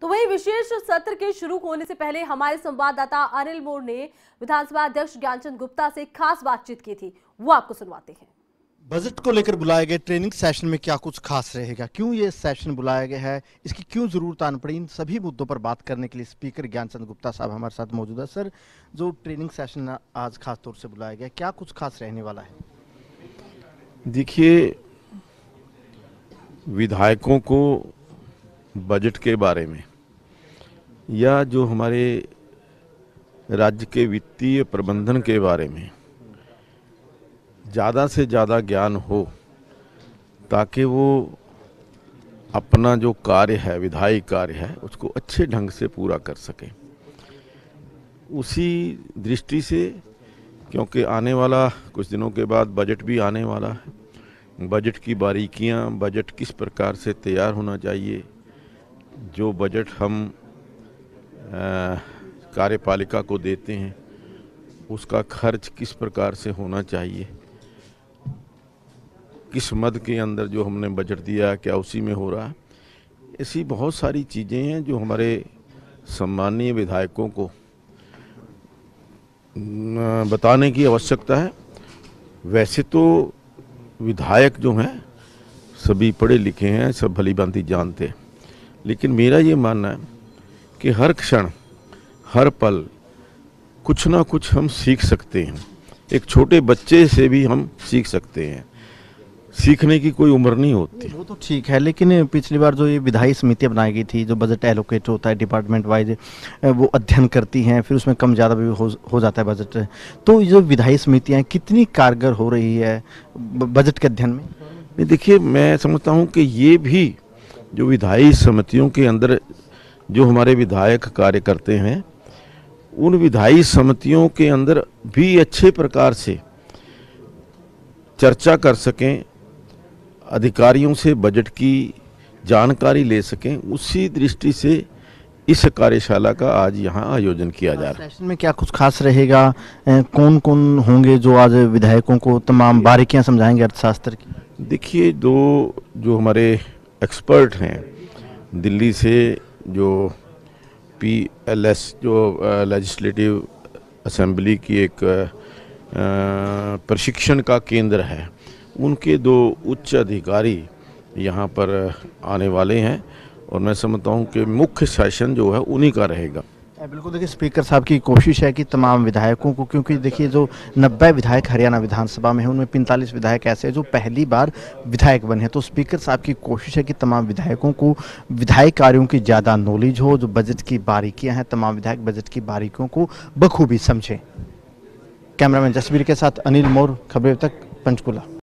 तो वही विशेष सत्र के शुरू होने से पहले हमारे संवाददाता अनिल मोर ने विधानसभा अध्यक्ष ज्ञानचंद गुप्ता से खास बातचीत की थी वो आपको सुनवाते हैं बजट को लेकर बुलाए गए ट्रेनिंग सेशन में क्या कुछ खास रहेगा क्यों ये सेशन बुलाया गया है इसकी क्यों जरूरत आन पड़ी इन सभी मुद्दों पर बात करने के लिए स्पीकर ज्ञानचंद गुप्ता साहब हमारे साथ मौजूद है सर जो ट्रेनिंग सेशन आज खास तौर से बुलाया गया क्या कुछ खास रहने वाला है देखिए विधायकों को बजट के बारे में या जो हमारे राज्य के वित्तीय प्रबंधन के बारे में ज़्यादा से ज़्यादा ज्ञान हो ताकि वो अपना जो कार्य है विधायी कार्य है उसको अच्छे ढंग से पूरा कर सके उसी दृष्टि से क्योंकि आने वाला कुछ दिनों के बाद बजट भी आने वाला है बजट की बारीकियां बजट किस प्रकार से तैयार होना चाहिए जो बजट हम कार्यपालिका को देते हैं उसका खर्च किस प्रकार से होना चाहिए किस मद के अंदर जो हमने बजट दिया क्या उसी में हो रहा है ऐसी बहुत सारी चीज़ें हैं जो हमारे सम्माननीय विधायकों को बताने की आवश्यकता है वैसे तो विधायक जो हैं सभी पढ़े लिखे हैं सब भली भांति जानते हैं लेकिन मेरा ये मानना है कि हर क्षण हर पल कुछ ना कुछ हम सीख सकते हैं एक छोटे बच्चे से भी हम सीख सकते हैं सीखने की कोई उम्र नहीं होती वो तो ठीक है लेकिन पिछली बार जो ये विधायी समितियाँ बनाई गई थी जो बजट एलोकेट होता है डिपार्टमेंट वाइज वो अध्ययन करती हैं फिर उसमें कम ज़्यादा भी हो, हो जाता है बजट तो जो विधायी समितियाँ कितनी कारगर हो रही है बजट के अध्ययन में नहीं देखिए मैं समझता हूँ कि ये भी जो विधायी समितियों के अंदर जो हमारे विधायक कार्य करते हैं उन विधायी समितियों के अंदर भी अच्छे प्रकार से चर्चा कर सकें अधिकारियों से बजट की जानकारी ले सकें उसी दृष्टि से इस कार्यशाला का आज यहाँ आयोजन किया जा रहा है सेशन में क्या कुछ खास रहेगा कौन कौन होंगे जो आज विधायकों को तमाम बारीकियाँ समझाएंगे अर्थशास्त्र की देखिए दो जो हमारे एक्सपर्ट हैं दिल्ली से जो पी एल एस जो लेजिस्लेटिव असम्बली की एक प्रशिक्षण का केंद्र है उनके दो उच्च अधिकारी यहाँ पर आने वाले हैं और मैं समझता हूँ कि मुख्य सेशन जो है उन्हीं का रहेगा बिल्कुल देखिए स्पीकर साहब की कोशिश है कि तमाम विधायकों को क्योंकि देखिए जो नब्बे विधायक हरियाणा विधानसभा में है उनमें पैंतालीस विधायक ऐसे हैं जो पहली बार विधायक बने हैं तो स्पीकर साहब की कोशिश है कि तमाम विधायकों को विधायक कार्यों की ज़्यादा नॉलेज हो जो बजट की बारीकियाँ हैं तमाम विधायक बजट की बारीकियों को बखूबी समझें कैमरामैन जसवीर के साथ अनिल मोर खबरें तक पंचकूला